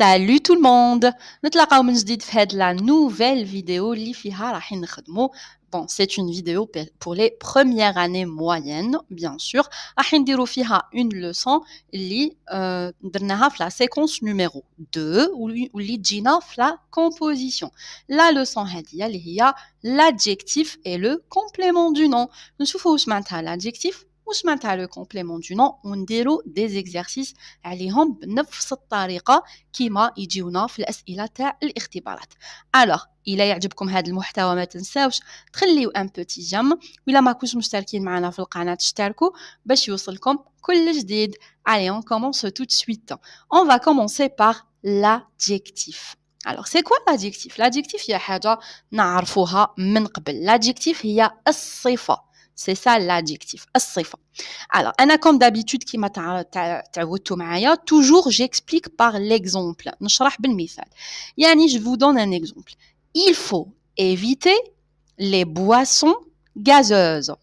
Salut tout le monde. نتلاقاو من جديد في هاد la nouvelle vidéo اللي فيها راح نخدمو Bon, c'est une vidéo pour les premières années moyennes, bien sûr. راح نديرو فيها une leçon qui euh, la séquence numéro 2 ou li في la composition. La leçon est l'adjectif et le complément du nom. Nous واش معناتها l'adjectif واش معناتها لو كومبليمون دو نون ونديرو دي زيكزارسيس عليهم بنفس الطريقه كيما يجيونا في الاسئله تاع الاختبارات الوغ الى يعجبكم هذا المحتوى ما تنساوش تخليو ان بوتي جيم ولا ماكوش مشتركين معنا في القناه تشتركوا باش يوصلكم كل جديد Allez, اون كومونس تو de suite. On va commencer par l'adjectif. Alors, c'est quoi لادجيكتيف L'adjectif, حاجة نعرفوها من قبل. لادجيكتيف هي الصفة. C'est ça l'adjectif, Alors, Anna, comme d'habitude, qui m'a toujours j'explique par l'exemple. Yani, je vous donne un exemple. Il faut éviter les boissons gazeuses.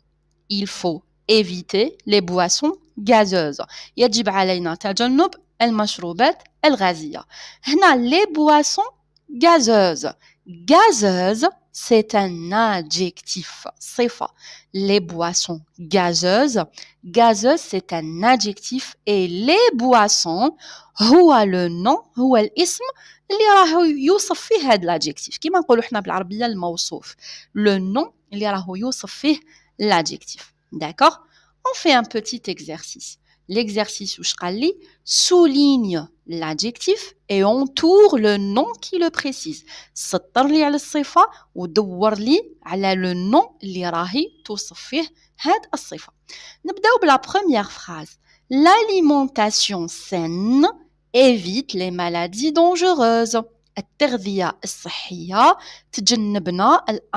Il faut éviter les boissons gazeuses. يجب علينا تجنب المشروبات الغازية. هنا les boissons gazeuses. Gazeuses c'est un adjectif. cest Sifa. Les boissons gazeuses. Gazeuse, c'est un adjectif. Et les boissons, هو le nom, هو الاسم اللي راهو يوصف فيه de l'adjectif. كما نقولوا احنا بالعربية Le nom اللي راهو يوصف l'adjectif. D'accord On fait un petit exercice. L'exercice souligne l'adjectif et entoure le nom qui le précise. S'attire-le à la sifa ou d'ouvrir-le à le nom qui est ravi pour cette sifa. Nous allons la première phrase. L'alimentation saine évite les maladies dangereuses. La térvée saine évite les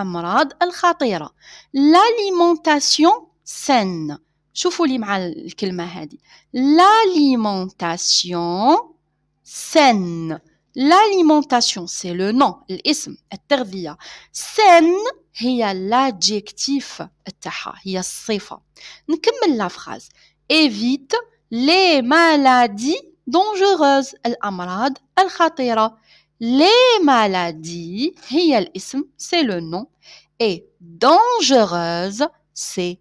maladies dangereuses. La térvée saine évite les maladies dangereuses. L'alimentation saine. Choufou li ma dit L'alimentation saine. L'alimentation, c'est le nom, l'ism, la scène Saine, il l'adjectif, il y a le Nous la phrase. Évite les maladies dangereuses, elle l'alkhatira. Les maladies, il y l'ism, c'est le nom. Et dangereuse, c'est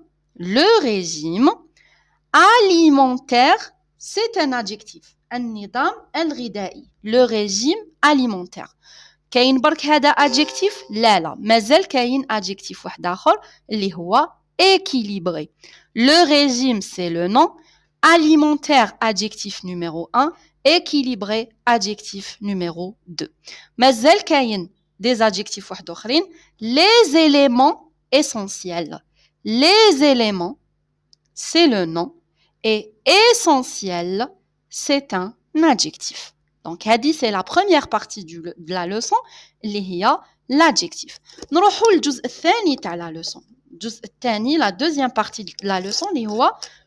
le régime alimentaire, c'est un adjectif. Le régime alimentaire. Kain bark adjectif adjectif لا kain équilibré le régime c'est le nom alimentaire adjectif numéro 1 équilibré adjectif numéro 2 مازال kain, des adjectifs les éléments essentiels les éléments, c'est le nom. Et essentiel, c'est un adjectif. Donc, hadi, c'est la première partie de la leçon, l'adjectif. Nous allons la leçon. La deuxième partie de la leçon,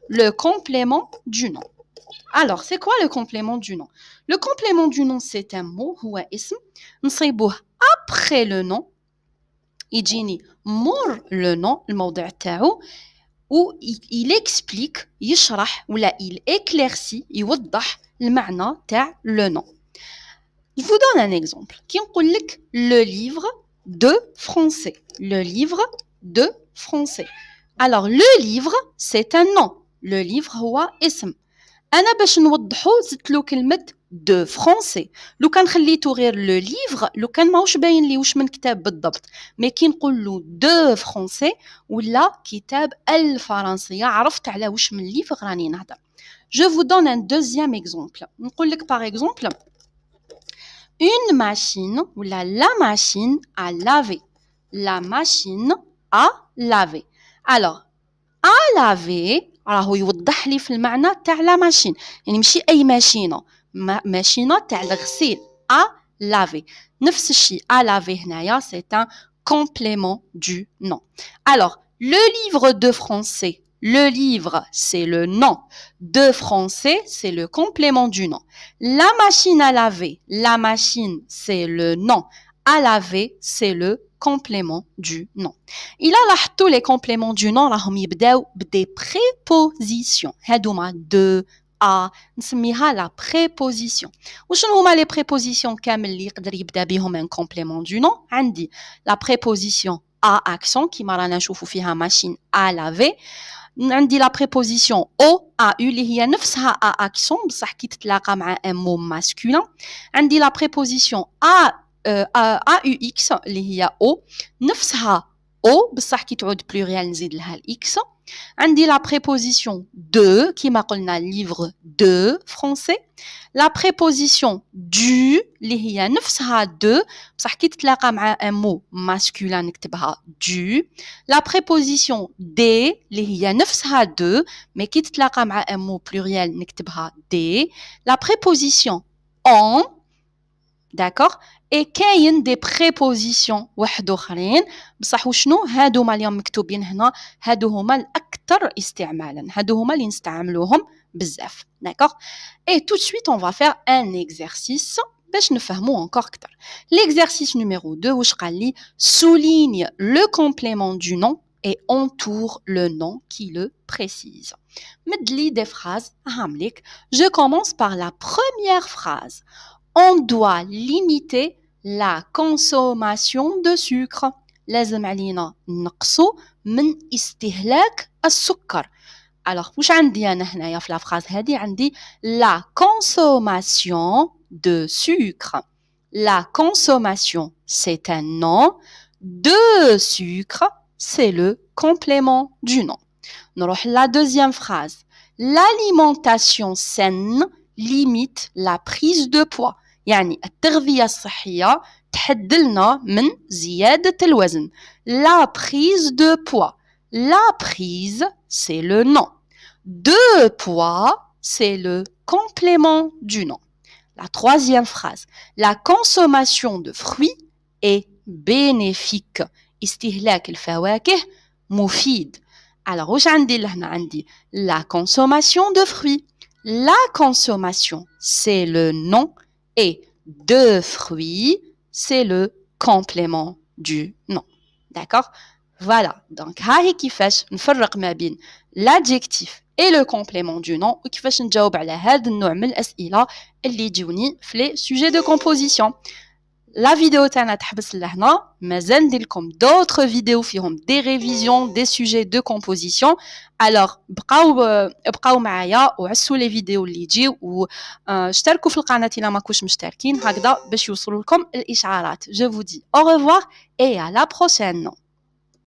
le complément du nom. Alors, c'est quoi le complément du nom Le complément du nom, c'est un mot, ou un ism, après le nom, يجيني مور le نون le تاعو il explique il éclaircit يوضح المعنى le nom. Je vous donne un exemple. Qui le livre de français. Le livre de français. Alors, le livre, c'est un nom. Le livre, un nom. انا باش نوضحو زدت له كلمه دو فرونسي لو كان خليته غير لو ليفغ لو كان ماهوش باين لي واش من كتاب بالضبط مي كي نقول له دو فرونسي ولا كتاب الفرنسيه عرفت على واش من ليفغ راني نهضر جو فو دون ان دوزيام اكزومبل نقول لك باغ اكزومبل اون ماشين ولا لا ماشين ا لافي لا ماشين ا لافي الوغ ا لافي راهو يوضح لي في المعنى تاع لا ماشين يعني ماشي اي ماشينه ما ماشينه تاع الغسيل ا لافي نفس الشيء هنايا complément du nom. Alors, le livre de français, le livre, c'est le nom. De français, c'est le complément du nom. La machine à laver, la machine, c'est le nom. À laver, c'est le complément du nom. Il a là tous les compléments du nom, là, on des prépositions. Hadouma, de, à, نسميها la préposition. وشنو هما les prépositions qui اللي يقدر un complément du nom عندي la préposition à accent qui marana نشوفو فيها machine à laver عندي la préposition au a u اللي هي à accent بصح كي تتلاقى مع un mot masculin عندي la préposition à euh, AUX x هي O ha O بصح كي a بلوريال نزيد x X. dit la préposition de dans le livre de français la préposition du a neuf sera de بصح كي l'a un mot masculin نكتبها du la préposition des a neuf sera de mais kit تتلاقى a un mot pluriel نكتبها des la préposition en D'accord Et kayen des prépositions sont écrits بصح وشنو هادو هما اليوم مكتوبين هنا hadou هما الاكثر استعمالا هادو هما اللي نستعملوهم bzaf D'accord Et tout de suite on va faire un exercice باش نفهمو encore plus. L'exercice numéro 2 واش قال لي souligne le complément du nom et entoure le nom qui le précise. Medli des phrases, Hamlik. Je commence par la première phrase on doit limiter la consommation de sucre. لازم علينا من استهلاك السكر. Alors, واش عندي انا هنايا في la consommation de sucre. La consommation, c'est un nom. De sucre, c'est le complément du nom. La deuxième phrase. L'alimentation saine limite la prise de poids. La prise de poids la prise c'est le nom de poids c'est le complément du nom la troisième phrase la consommation de fruits est bénéfique استهلاك moufide. alors aujourd'hui dit la consommation de fruits la consommation c'est le nom et de fruits, c'est le complément du nom. D'accord Voilà. Donc, هاي كيفاش نفرق ما بين l'adjectif et le complément du nom وكيفاش نجاوب على هذا النوع من الأسئلة اللي يجوني في les sujets de composition. لا فيديو تاعنا تحبس لهنا مازال ندير لكم دوطخ فيديو فيهم دي ريفيزيون دي سوجي دو كومبوزيسيون الوغ بقاو بقاو معايا وعسوا لي فيديو اللي يجي واشتركوا في القناه الا ماكوش مشتركين هكذا باش يوصلوا لكم الاشعارات جو فو دي او ريفوار اي على بروشين